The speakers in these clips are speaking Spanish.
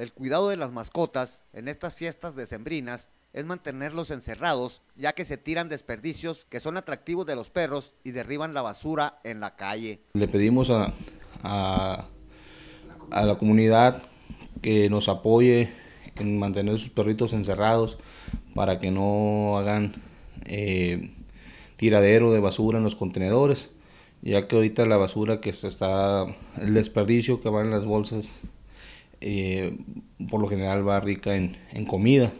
El cuidado de las mascotas en estas fiestas decembrinas es mantenerlos encerrados, ya que se tiran desperdicios que son atractivos de los perros y derriban la basura en la calle. Le pedimos a, la comunidad que nos apoye en mantener sus perritos encerrados para que no hagan eh, tiradero de basura en los contenedores, ya que ahorita la basura que se está, el desperdicio que va en las bolsas eh, por lo general va rica en, comida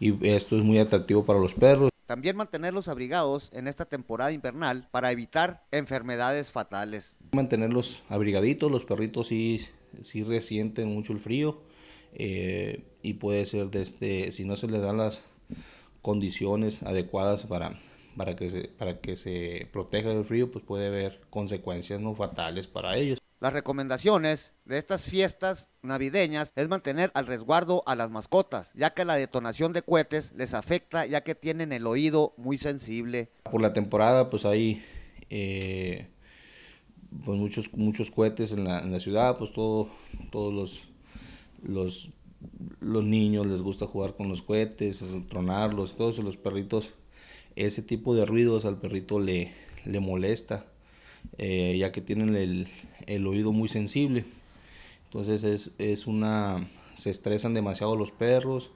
y esto es muy atractivo para los perros. También mantenerlos abrigados en esta temporada invernal para evitar enfermedades fatales. Mantenerlos abrigaditos, los perritos sí, sí resienten mucho el frío eh, y puede ser desde, este, si no se les dan las condiciones adecuadas para, para, que, para que se proteja del frío, pues puede haber consecuencias no fatales para ellos. Las recomendaciones de estas fiestas navideñas es mantener al resguardo a las mascotas, ya que la detonación de cohetes les afecta ya que tienen el oído muy sensible. Por la temporada pues hay eh, pues, muchos, muchos cohetes en la, ciudad, pues todo, todos los, los, niños les gusta jugar con los cohetes, tronarlos, todos los perritos, ese tipo de ruidos al perrito le, le molesta eh, ya que tienen el, oído muy sensible. Entonces es, una, se estresan demasiado los perros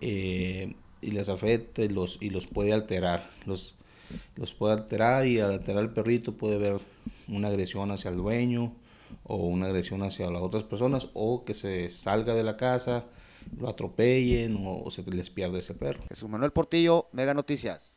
eh, y les afecta y los, y los puede alterar. Los, puede alterar y alterar el perrito puede haber una agresión hacia el dueño o una agresión hacia las otras personas o que se salga de la casa, lo atropellen o, se les pierde ese perro. Jesús Manuel Portillo, Mega Noticias.